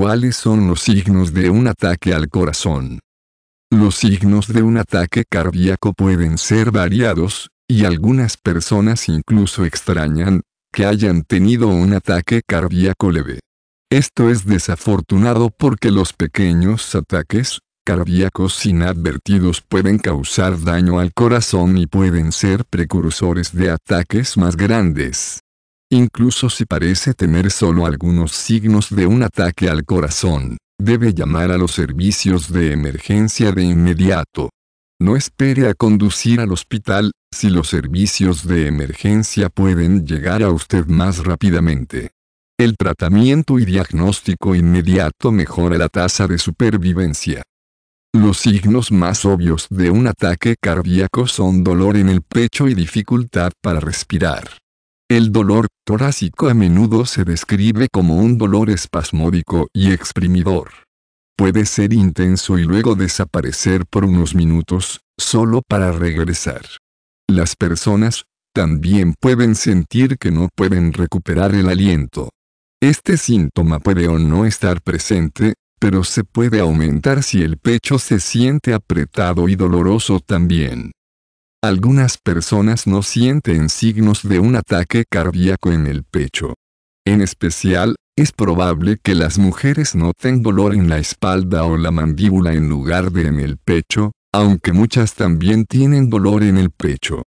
¿Cuáles son los signos de un ataque al corazón? Los signos de un ataque cardíaco pueden ser variados, y algunas personas incluso extrañan que hayan tenido un ataque cardíaco leve. Esto es desafortunado porque los pequeños ataques cardíacos inadvertidos pueden causar daño al corazón y pueden ser precursores de ataques más grandes. Incluso si parece tener solo algunos signos de un ataque al corazón, debe llamar a los servicios de emergencia de inmediato. No espere a conducir al hospital, si los servicios de emergencia pueden llegar a usted más rápidamente. El tratamiento y diagnóstico inmediato mejora la tasa de supervivencia. Los signos más obvios de un ataque cardíaco son dolor en el pecho y dificultad para respirar. El dolor torácico a menudo se describe como un dolor espasmódico y exprimidor. Puede ser intenso y luego desaparecer por unos minutos, solo para regresar. Las personas, también pueden sentir que no pueden recuperar el aliento. Este síntoma puede o no estar presente, pero se puede aumentar si el pecho se siente apretado y doloroso también. Algunas personas no sienten signos de un ataque cardíaco en el pecho. En especial, es probable que las mujeres noten dolor en la espalda o la mandíbula en lugar de en el pecho, aunque muchas también tienen dolor en el pecho.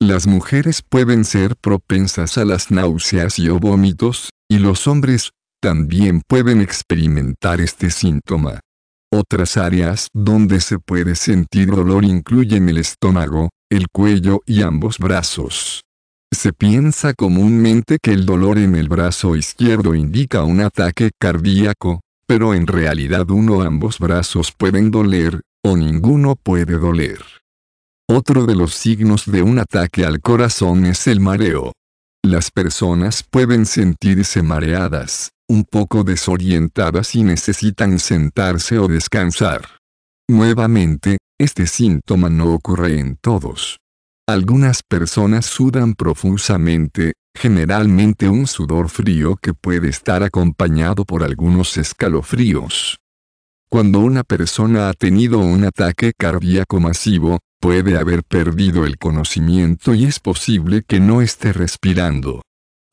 Las mujeres pueden ser propensas a las náuseas y o vómitos, y los hombres, también pueden experimentar este síntoma. Otras áreas donde se puede sentir dolor incluyen el estómago, el cuello y ambos brazos. Se piensa comúnmente que el dolor en el brazo izquierdo indica un ataque cardíaco, pero en realidad uno o ambos brazos pueden doler, o ninguno puede doler. Otro de los signos de un ataque al corazón es el mareo. Las personas pueden sentirse mareadas, un poco desorientadas y necesitan sentarse o descansar. Nuevamente, este síntoma no ocurre en todos. Algunas personas sudan profusamente, generalmente un sudor frío que puede estar acompañado por algunos escalofríos. Cuando una persona ha tenido un ataque cardíaco masivo, puede haber perdido el conocimiento y es posible que no esté respirando.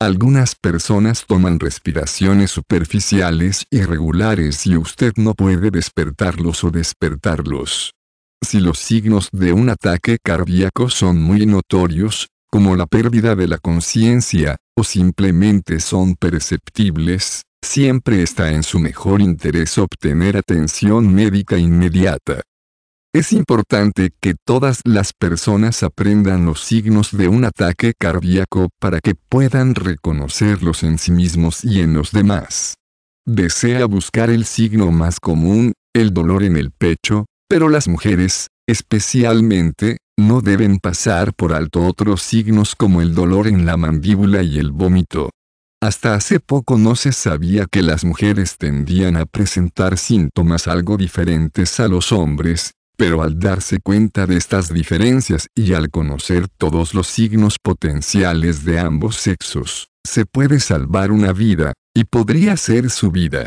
Algunas personas toman respiraciones superficiales irregulares y usted no puede despertarlos o despertarlos. Si los signos de un ataque cardíaco son muy notorios, como la pérdida de la conciencia, o simplemente son perceptibles, siempre está en su mejor interés obtener atención médica inmediata. Es importante que todas las personas aprendan los signos de un ataque cardíaco para que puedan reconocerlos en sí mismos y en los demás. Desea buscar el signo más común, el dolor en el pecho, pero las mujeres, especialmente, no deben pasar por alto otros signos como el dolor en la mandíbula y el vómito. Hasta hace poco no se sabía que las mujeres tendían a presentar síntomas algo diferentes a los hombres, pero al darse cuenta de estas diferencias y al conocer todos los signos potenciales de ambos sexos, se puede salvar una vida, y podría ser su vida.